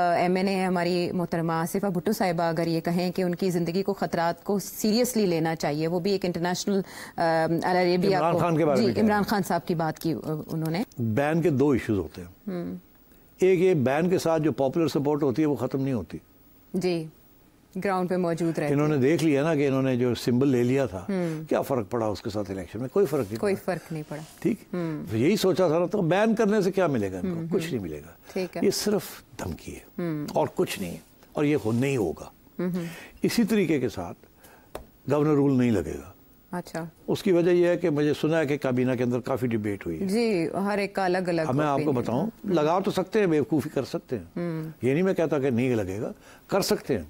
M N A हमारी मोहतरमा आसिफा भुट्टो साहिबा अगर ये कहें कि उनकी ज़िंदगी को ख़तरात को सीरियसली लेना चाहिए वो भी एक इंटरनेशनल इमरान खान इमरान खान साहब की बात की उन्होंने बैन के दो इश्यूज होते हैं हम्म। एक ये बैन के साथ जो पॉपुलर सपोर्ट होती है वो ख़त्म नहीं होती जी ग्राउंड पे मौजूद रहे इन्होंने देख लिया ना कि इन्होंने जो सिंबल ले लिया था हम्म। क्या फर्क पड़ा उसके साथ इलेक्शन में कोई फर्क नहीं कोई फर्क नहीं पड़ा ठीक तो यही सोचा था तो बैन करने से क्या मिलेगा इनको हम्म, कुछ नहीं मिलेगा ठीक है ये सिर्फ धमकी है और कुछ नहीं है और ये हो नहीं होगा इसी तरीके के साथ गवर्नर रूल नहीं लगेगा अच्छा उसकी वजह यह है कि मुझे सुना है कि काबीना के अंदर काफी डिबेट हुई है जी हर एक का अलग अलग मैं आपको बताऊं लगा तो सकते हैं बेवकूफी कर सकते हैं ये नहीं मैं कहता कि नहीं लगेगा कर सकते हैं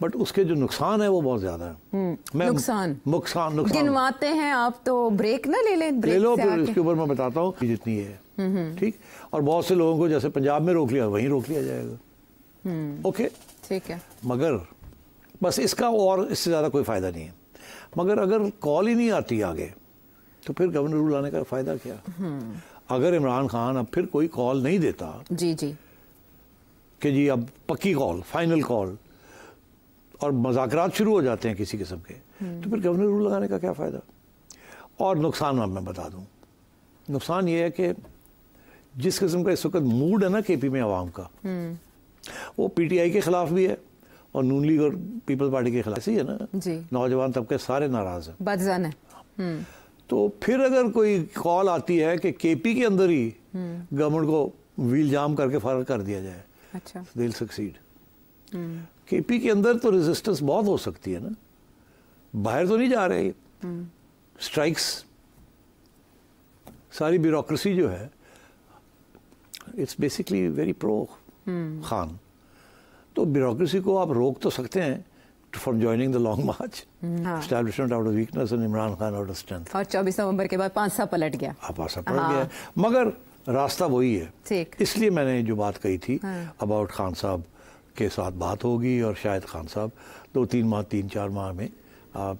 बट उसके जो नुकसान है वो बहुत ज्यादा है हम्म, मैं नुकसान नुकसान नुकसान गिनवाते हैं आप तो ब्रेक ना ले लें ले लो फिर इसके ऊपर मैं बताता हूँ जितनी है हम्म, हम्म। ठीक और बहुत से लोगों को जैसे पंजाब में रोक लिया वहीं रोक लिया जाएगा ओके ठीक है मगर बस इसका और इससे ज़्यादा कोई फ़ायदा नहीं है मगर अगर कॉल ही नहीं आती आगे तो फिर गवर्नर रूल आने का फ़ायदा क्या अगर इमरान खान अब फिर कोई कॉल नहीं देता जी जी कि जी अब पक्की कॉल फाइनल कॉल और मजाक शुरू हो जाते हैं किसी किस्म के तो फिर गवर्नर रूल लगाने का क्या फ़ायदा और नुकसान मैं बता दूँ नुकसान ये है कि जिस किस्म का इस वक्त मूड है ना के पी में आवाम का वो पी टी आई के खिलाफ भी है और नून लीग और पीपल्स पार्टी के खिलाफ ही है ना नौजवान तबके सारे नाराज हैं है हाँ। हम्म। तो फिर अगर कोई कॉल आती है कि के पी के अंदर ही गवर्नमेंट हम्म। को व्हील जाम करके फर्क कर दिया जाए अच्छा दिल सक्सीड केपी के अंदर तो रेजिस्टेंस बहुत हो सकती है ना बाहर तो नहीं जा रहे स्ट्राइक्स सारी ब्यूरोक्रेसी जो है it's basically very pro Khan तो ब्यूरोक्रेसी को आप रोक तो सकते हैं from joining the long march establishment out of weakness and Imran Khan out of strength और 24 नवंबर के बाद पांच साल पलट गया हाँ पांच साल पलट हाँ। गया मगर रास्ता वही है इसलिए मैंने जो बात कही थी अबाउट हाँ। खान साहब के साथ बात होगी और शायद खान साहब दो तीन माह तीन चार माह में आप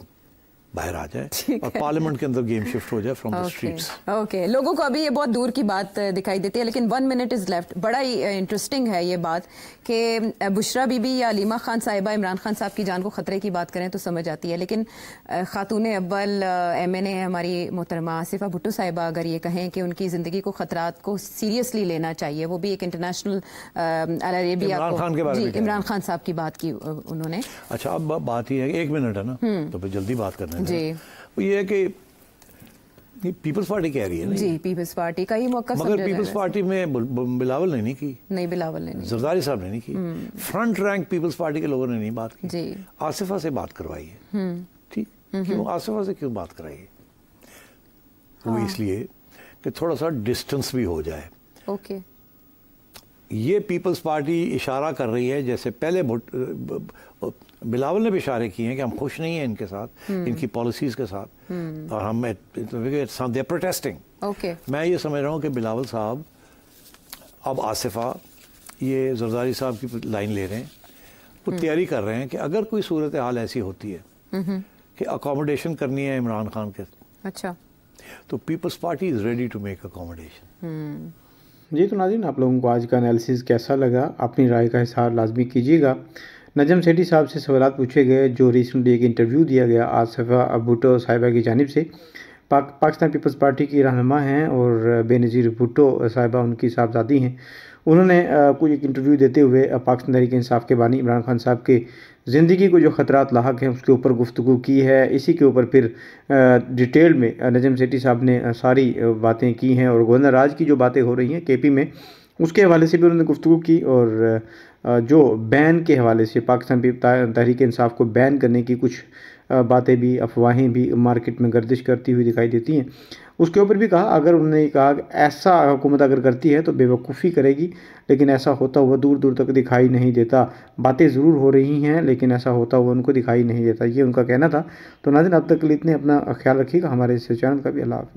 बाहर आ जाए और पार्लियामेंट के अंदर गेम शिफ्ट हो जाए फ्रॉम द स्ट्रीट्स ओके लोगों को अभी ये बहुत दूर की बात दिखाई देती है लेकिन वन मिनट इज लेफ्ट बड़ा ही इंटरेस्टिंग uh, है ये बात कि बुशरा uh, बीबी या अलीमा खान साहिबा इमरान खान साहब की जान को ख़तरे की बात करें तो समझ आती है लेकिन uh, खातून अव्वल एम एन ए हमारी मोहतरमा आसिफा भुट्टो साहिबा अगर ये कहें कि उनकी ज़िंदगी को ख़तरात को सीरियसली लेना चाहिए वो भी एक इंटरनेशनल इमरान खान साहब की बात की उन्होंने अच्छा अब बात यह है एक मिनट है ना हम्म। तो फिर जल्दी बात करना जी वो ये है कि पीपल्स पार्टी कह रही है नहीं? जी पीपल्स पार्टी का ही मौका मगर पीपल्स पार्टी में बिलावल ने नहीं की नहीं बिलावल ने जरदारी साहब ने नहीं की फ्रंट रैंक पीपल्स पार्टी के लोगों ने नहीं बात की जी आसिफा से बात करवाई है हम्म। ठीक हम्म। क्यों आसिफा से क्यों बात कराई है वो हाँ। इसलिए कि थोड़ा सा डिस्टेंस भी हो जाए ओके ये पीपल्स पार्टी इशारा कर रही है जैसे पहले बिलावल ने भी इशारे किए हैं कि हम खुश नहीं हैं इनके साथ हम्म। इनकी पॉलिसीज़ के साथ हम्म। और हम दे प्रोटेस्टिंग ओके मैं ये समझ रहा हूँ कि बिलावल साहब अब आसिफा ये जरदारी साहब की लाइन ले रहे हैं वो हम्म। तैयारी कर रहे हैं कि अगर कोई सूरत हाल ऐसी होती है कि अकोमोडेशन करनी है इमरान खान के अच्छा तो People's Party is ready to make accommodation जी तो नाजिन आप लोगों को आज का एनालिसिस कैसा लगा अपनी राय का हिसार लाजमी कीजिएगा नजम सेठी साहब से सवाल पूछे गए जो रिसेंटली एक इंटरव्यू दिया गया आसफ़ा अबूटो तो साहिबा की जानब से पाक पाकिस्तान पीपल्स पार्टी की रहनमा हैं और बेनज़ीर भुटो साहिबा उनकी साहबजादी हैं उन्होंने कुछ एक इंटरव्यू देते हुए पाकिस्तान तरीके इंसाफ के बानी इमरान खान साहब के ज़िंदगी को जो खतरा लाक हैं उसके ऊपर गुफ्तु की है इसी के ऊपर फिर डिटेल में नजम सेठी साहब ने सारी बातें की हैं और गवर्नर राज की जो बातें हो रही हैं के पी में उसके हवाले से भी उन्होंने गुफ्तु की और जो बैन के हवाले से पाकिस्तान तहरीक इंसाफ को बैन करने की कुछ बातें भी अफवाहें भी मार्केट में गर्दिश करती हुई दिखाई देती हैं उसके ऊपर भी कहा अगर उन्होंने कहा ऐसा हुकूमत अगर करती है तो बेवकूफ़ी करेगी लेकिन ऐसा होता हुआ दूर दूर तक दिखाई नहीं देता बातें ज़रूर हो रही हैं लेकिन ऐसा होता हुआ उनको दिखाई नहीं देता ये उनका कहना था तो नाजिन अब तक के लिए इतने अपना ख्याल रखिएगा हमारे इस चैनल का भी अल्लाह हाफि